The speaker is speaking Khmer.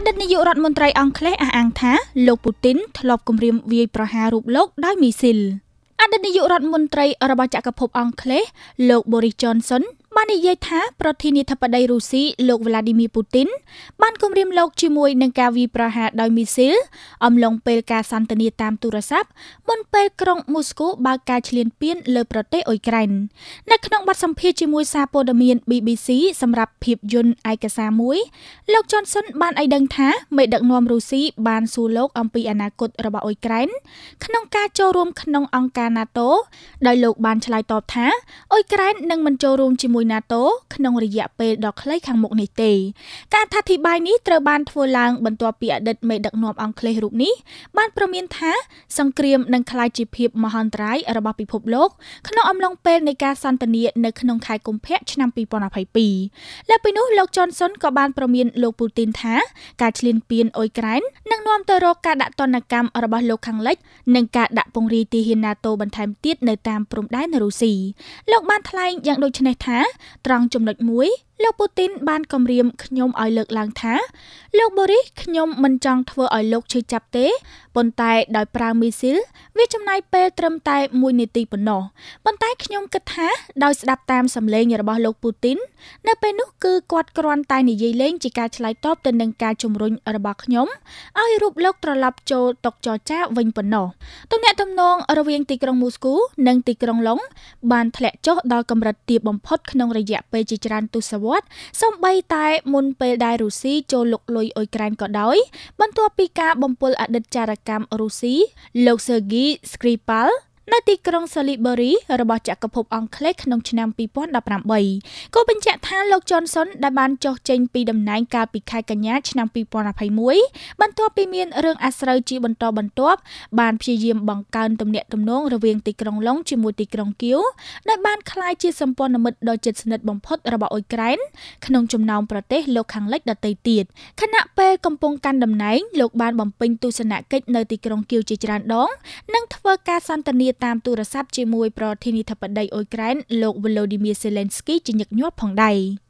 អតីតនាយករដ្ឋមន្ត្រីអង់គ្លេសអះអាងថាលោកពូទីនធ្លាប់គំរាមវាយប្រហាររូបលោកដោយមីស៊ីលអតីតនាយករដ្ឋមន្ត្រីរបស់ចក្រភពអង់គ្លេសលោក Boris Johnson បាននិយាយថាប្រធានាធិបតីរុស្ស៊ីលោក Vladimir Putin បានគម្រាមលោកជាមួយនឹងការវាយប្រហារដោយមីស៊ីល អំឡុងពេលការសន្ទនាតាមទូរស័ព្ទមុនពេលក្រុងមូស្គូបើកការឈ្លានពាន លើប្រទេសអ៊ុយក្រែននៅក្នុងបទសម្ភាសន៍ជាមួយសារព័ត៌មាន BBC សម្រាប់ភាពយន្តឯកសារមួយលោក Johnson បានឲ្យដឹងថាមេដឹកនាំរុស្ស៊ីបានសួរលោកអំពីអនាគតរបស់អ៊ុយក្រែនក្នុងការចូលរួមក្នុងអង្គការ NATO ដោយលោកបានឆ្លើយតបថាអ៊ុយក្រែននឹងមិនចូលរួមជាមួយជាមួយ NATO ក្នុងរយៈពេលដ៏ខ្លីខាងមុខនេះទេ ការអធិប្បាយនេះត្រូវបានធ្វើឡើងបន្ទាប់ពីអតីតមេដឹកនាំអង់គ្លេសរូបនេះបានប្រមាន ថា សង្គ្រាមនឹងក្លាយជាភាពមហន្តរាយរបស់ពិភពលោកក្នុងអំឡុងពេលនៃការសន្ទនានៅក្នុងខែកុម្ភៈឆ្នាំ2022លើពីនោះលោក Johnson ក៏បានប្រមានលោកពូទីនថាការឈ្លានពានអ៊ុយក្រែននឹងនាំទៅរកការដាក់ទណ្ឌកម្មរបស់លោកខាងលិចនិងការដាក់ពង្រាយទីហ៊ាន NATO បន្ថែមទៀតនៅតាមព្រំដែនរុស្ស៊ីលោកបានថ្លែងយ៉ាងដូចនេះថាត្រង់ចំណុចមួយលោកពូទីនបានគម្រាមខ្ញុំឲ្យលើកឡើងថា លោកបូរីសខ្ញុំមិនចង់ធ្វើឲ្យលោកឈឺចាប់ទេប៉ុន្តែដោយប្រើមីស៊ីល វាចំណាយពេលត្រឹមតែ1នាទីប៉ុណ្ណោះប៉ុន្តែខ្ញុំគិតថាដោយស្ដាប់តាមសម្លេងរបស់លោកពូទីននៅពេលនោះគឺគាត់គ្រាន់តែនិយាយលេងជាការឆ្លើយតបទៅនឹងការជំរុញរបស់ខ្ញុំឲ្យរូបលោកត្រឡប់ចូលតុចរចាវិញប៉ុណ្ណោះទំនាក់ទំនង រវាង ទីក្រុងមូស្គូនិងទីក្រុងឡុង បានធ្លាក់ចុះដល់កម្រិតទាបបំផុត ក្នុងរយៈពេលជាច្រើន ទសវត្សត្តសំបីតែមុនពេលដែលរុស្ស៊ីចូលលុកលុយអ៊ុយក្រែនក៏ដោយបន្ទាប់ពីការបំពុលអតីតចារកម្មរុស្ស៊ីលោកស៊ើហ្គីស្គ្រីប៉ាល់នៅទីក្រុង Salisbury របស់ចក្រភពអង់គ្លេសក្នុងឆ្នាំ2018ក៏បញ្ជាក់ថាលោក Johnson ដែលបានចុះចេញពីតំណែងកាលពីខែកញ្ញាឆ្នាំ2021បន្ទាប់ពីមានរឿងអាស្រូវជាបន្តបន្ទាប់បានព្យាយាមបង្កើនទំនាក់ទំនងរវាងទីក្រុងឡុងជាមួយទីក្រុងគៀវដែលបានក្លាយជាសម្ព័ន្ធមិត្តដ៏ជិតស្និទ្ធបំផុតរបស់អ៊ុយក្រែនក្នុងចំណោមប្រទេសលោកខាងលិចដទៃទៀតខណៈពេលកំពុងកាន់តំណែងលោកបានបំពេញទស្សនកិច្ចនៅទីក្រុងគៀវជាច្រើនដង និងធ្វើការសន្ទនាតាមទូរស័ព្ទជាមួយប្រធានាធិបតីអ៊ុយក្រែនលោក Volodymyr Zelensky ជាញឹកញាប់ផងដែរ។